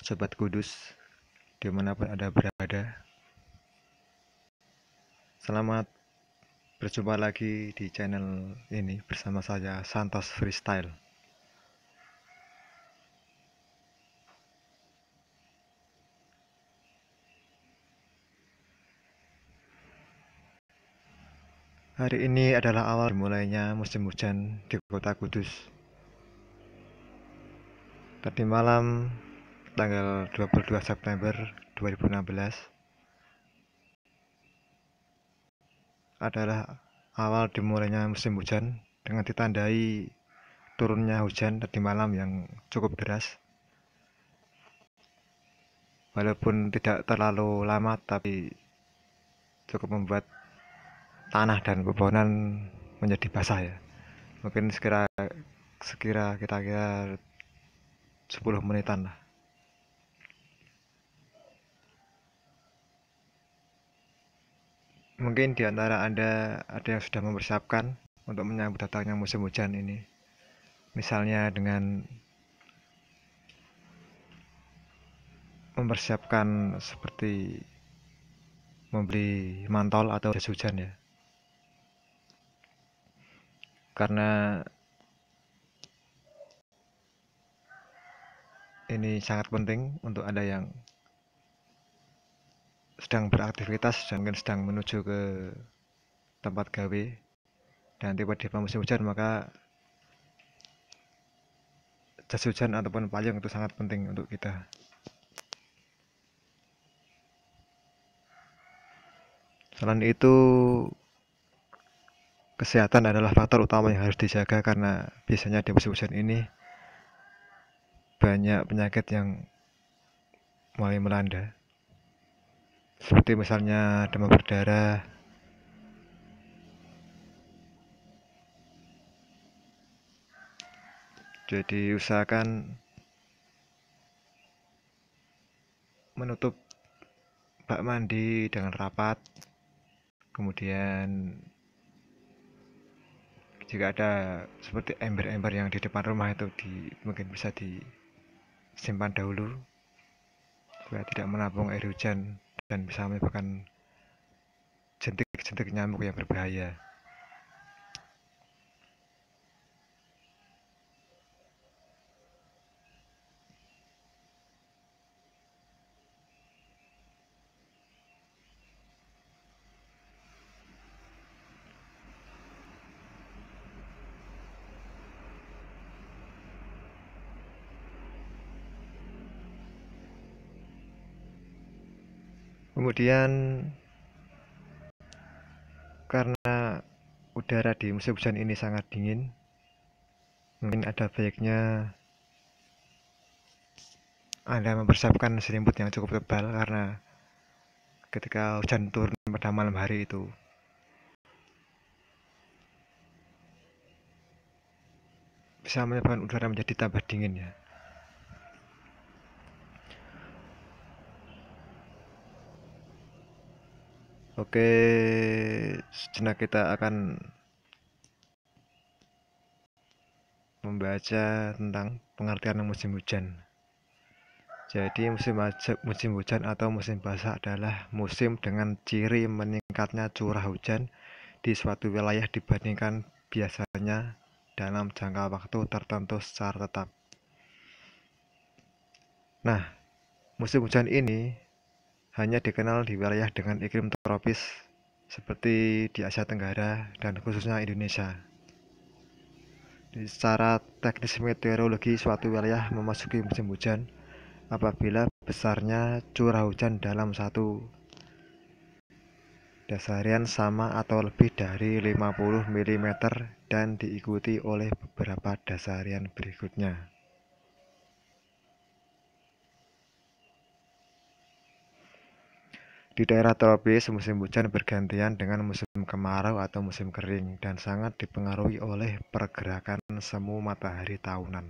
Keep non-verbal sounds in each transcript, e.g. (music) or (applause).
Sobat Kudus, dimanapun ada berada. Selamat berjumpa lagi di channel ini bersama saya, Santos Freestyle. Hari ini adalah awal mulainya musim hujan di kota Kudus. Tadi malam tanggal 22 September 2016 adalah awal dimulainya musim hujan dengan ditandai turunnya hujan tadi malam yang cukup deras walaupun tidak terlalu lama tapi cukup membuat tanah dan pepohonan menjadi basah ya mungkin sekira sekira kita kira 10 menitan lah Mungkin di antara Anda ada yang sudah mempersiapkan untuk menyambut datangnya musim hujan ini. Misalnya dengan mempersiapkan seperti membeli mantol atau jas hujan ya karena ini sangat penting untuk Anda yang sedang beraktivitas dan sedang menuju ke tempat gawe dan tiba-tiba musim hujan maka jas hujan ataupun payung itu sangat penting untuk kita selain itu kesehatan adalah faktor utama yang harus dijaga karena biasanya di musim hujan ini banyak penyakit yang mulai melanda seperti misalnya demam berdarah jadi usahakan menutup bak mandi dengan rapat kemudian jika ada seperti ember-ember yang di depan rumah itu di, mungkin bisa disimpan dahulu supaya tidak menampung air hujan dan bisa menyebabkan jentik-jentik nyamuk yang berbahaya. kemudian karena udara di musim hujan ini sangat dingin mungkin ada baiknya Anda mempersiapkan selimut yang cukup tebal karena ketika hujan turun pada malam hari itu bisa menyebabkan udara menjadi tambah dingin ya Oke, sejenak kita akan membaca tentang pengertian musim hujan. Jadi musim musim hujan atau musim basah adalah musim dengan ciri meningkatnya curah hujan di suatu wilayah dibandingkan biasanya dalam jangka waktu tertentu secara tetap. Nah, musim hujan ini hanya dikenal di wilayah dengan iklim tropis seperti di Asia Tenggara dan khususnya Indonesia. Secara teknis meteorologi suatu wilayah memasuki musim hujan apabila besarnya curah hujan dalam satu dasarian sama atau lebih dari 50 mm dan diikuti oleh beberapa dasarian berikutnya. Di daerah tropis, musim hujan bergantian dengan musim kemarau atau musim kering dan sangat dipengaruhi oleh pergerakan semu matahari tahunan.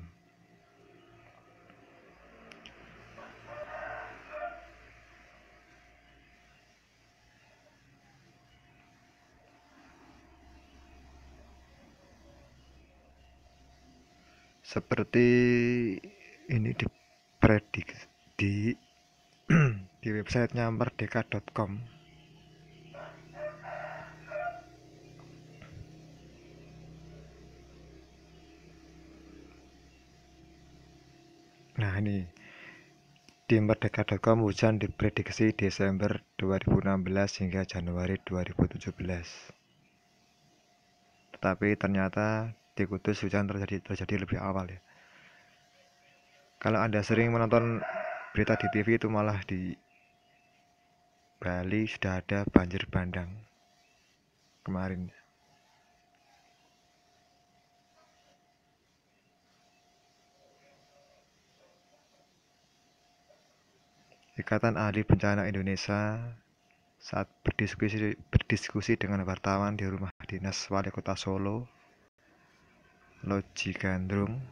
Seperti ini diprediksi (clears throat) di websitenya merdeka.com Nah ini di merdeka.com hujan diprediksi Desember 2016 hingga Januari 2017 Tetapi ternyata di Kudus hujan terjadi terjadi lebih awal ya. Kalau Anda sering menonton berita di TV itu malah di Bali sudah ada banjir bandang kemarin. Ikatan Ahli Bencana Indonesia saat berdiskusi, berdiskusi dengan wartawan di rumah dinas Wali Kota Solo, Loji Gandrung,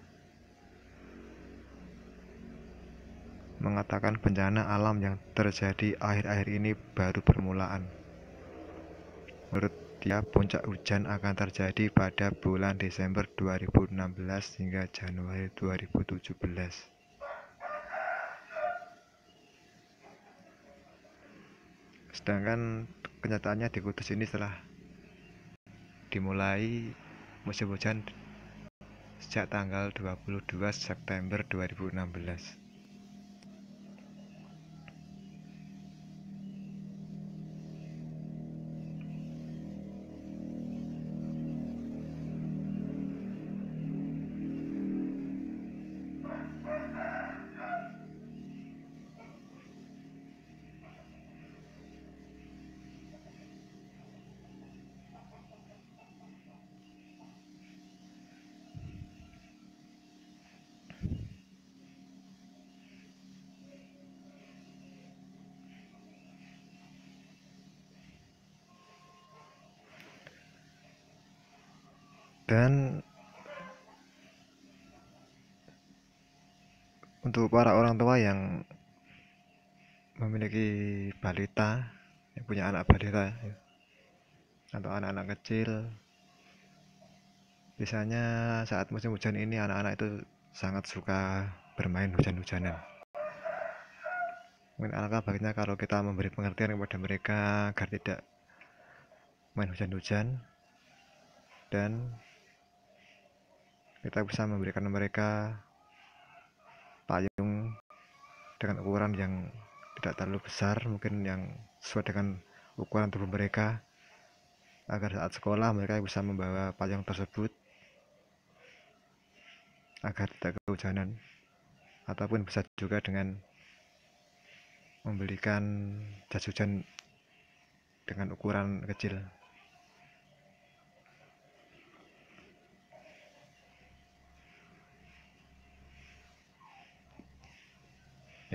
mengatakan bencana alam yang terjadi akhir-akhir ini baru permulaan. Menurut dia, puncak hujan akan terjadi pada bulan Desember 2016 hingga Januari 2017. Sedangkan kenyataannya di Kudus ini telah dimulai musim hujan sejak tanggal 22 September 2016. dan untuk para orang tua yang memiliki balita yang punya anak balita atau anak-anak kecil biasanya saat musim hujan ini anak-anak itu sangat suka bermain hujan-hujanan mungkin alangkah baiknya kalau kita memberi pengertian kepada mereka agar tidak main hujan-hujan dan kita bisa memberikan mereka payung dengan ukuran yang tidak terlalu besar mungkin yang sesuai dengan ukuran tubuh mereka agar saat sekolah mereka bisa membawa payung tersebut agar tidak kehujanan ataupun bisa juga dengan membelikan jas hujan dengan ukuran kecil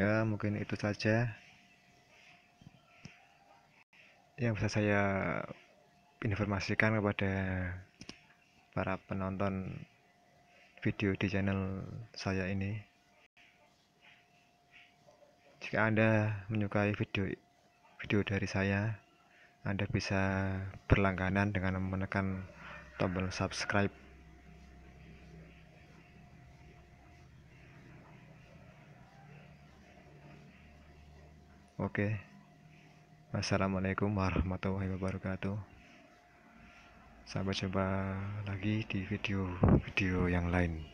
ya mungkin itu saja yang bisa saya informasikan kepada para penonton video di channel saya ini jika anda menyukai video video dari saya anda bisa berlangganan dengan menekan tombol subscribe Oke. assalamualaikum warahmatullahi wabarakatuh. Sampai jumpa lagi di video-video yang lain.